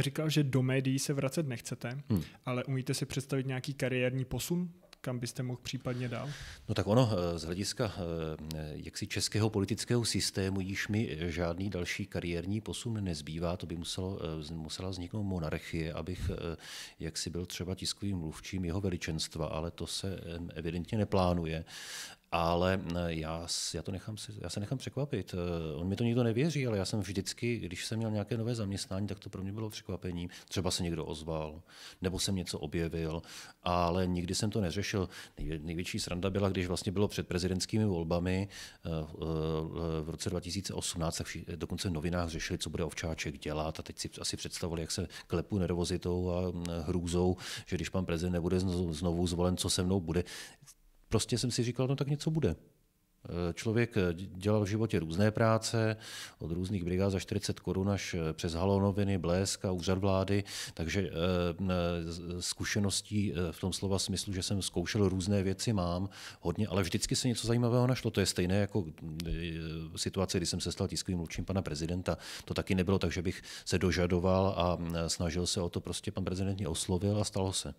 jste říkal, že do médií se vracet nechcete, hmm. ale umíte si představit nějaký kariérní posun? kam byste mohl případně dál? No tak ono, eh, z hlediska eh, jaksi českého politického systému již mi žádný další kariérní posun nezbývá, to by muselo, eh, musela vzniknout monarchie, abych jaksi byl třeba tiskovým mluvčím jeho veličenstva, ale to se evidentně neplánuje ale eh, já, já, to nechám, já se nechám překvapit. Eh, on mi to nikdo nevěří, ale já jsem vždycky, když jsem měl nějaké nové zaměstnání, tak to pro mě bylo překvapením. Třeba se někdo ozval, nebo jsem něco objevil, ale nikdy jsem to neřešil. Největší sranda byla, když vlastně bylo před prezidentskými volbami eh, v roce 2018, tak dokonce novinách řešili, co bude Ovčáček dělat a teď si asi představovali, jak se klepu nervozitou a hm, hrůzou, že když pan prezident nebude znovu zvolen, co se mnou bude prostě jsem si říkal, no tak něco bude. Eh, člověk eh, dělal v životě různé práce, od různých brigád za 40 korun až eh, přes halonoviny, blesk a úřad vlády, takže zkušeností v tom slova smyslu, že jsem zkoušel různé věci, mám hodně, ale vždycky se něco zajímavého našlo. To je stejné jako situace, kdy jsem se stal tiskovým mluvčím pana prezidenta. To taky nebylo tak, že bych se dožadoval a snažil se o to, prostě pan prezident mě oslovil a stalo se.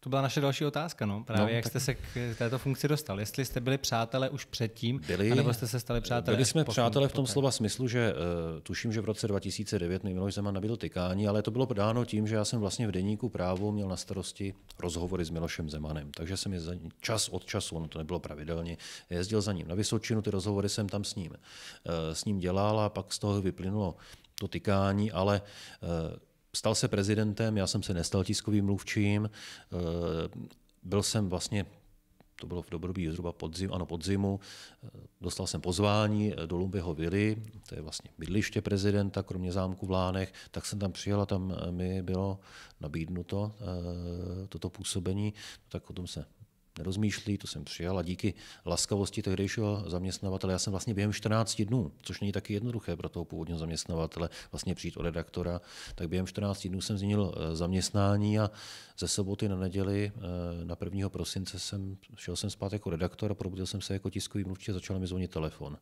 To byla naše další otázka, no. Právě no, jak tak... jste se k této funkci dostal. Jestli jste byli přátelé už předtím, byli, nebo jste se stali přátelé? Byli jsme přátelé v tom poté. slova smyslu, že uh, tuším, že v roce 2009 mi Miloš Zeman nabídl tykání, ale to bylo dáno tím, že já jsem vlastně v deníku právo měl na starosti rozhovory s Milošem Zemanem. Takže jsem je za, čas od času, ono to nebylo pravidelně, jezdil za ním na Vysočinu, ty rozhovory jsem tam s ním, uh, s ním dělal a pak z toho vyplynulo to tykání, ale uh, Stal se prezidentem, já jsem se nestal tiskovým mluvčím, eh, byl jsem vlastně to bylo v dobrobí zhruba podzim, ano, podzimu. Eh, dostal jsem pozvání eh, do Lumbyho vily, to je vlastně bydliště prezidenta, kromě zámku v Lánech, tak jsem tam přijel a tam mi bylo nabídnuto toto působení, tak o tom se nerozmýšlí, to jsem přijal a díky laskavosti tehdejšího zaměstnavatele, já jsem vlastně během 14 dnů, což není taky jednoduché pro toho původního zaměstnavatele, vlastně přijít od redaktora, tak během 14 dnů jsem změnil eh, zaměstnání a ze soboty na neděli eh, na 1. prosince jsem, šel jsem zpátky jako redaktor a probudil jsem se jako tiskový mluvčí a začal mi zvonit telefon.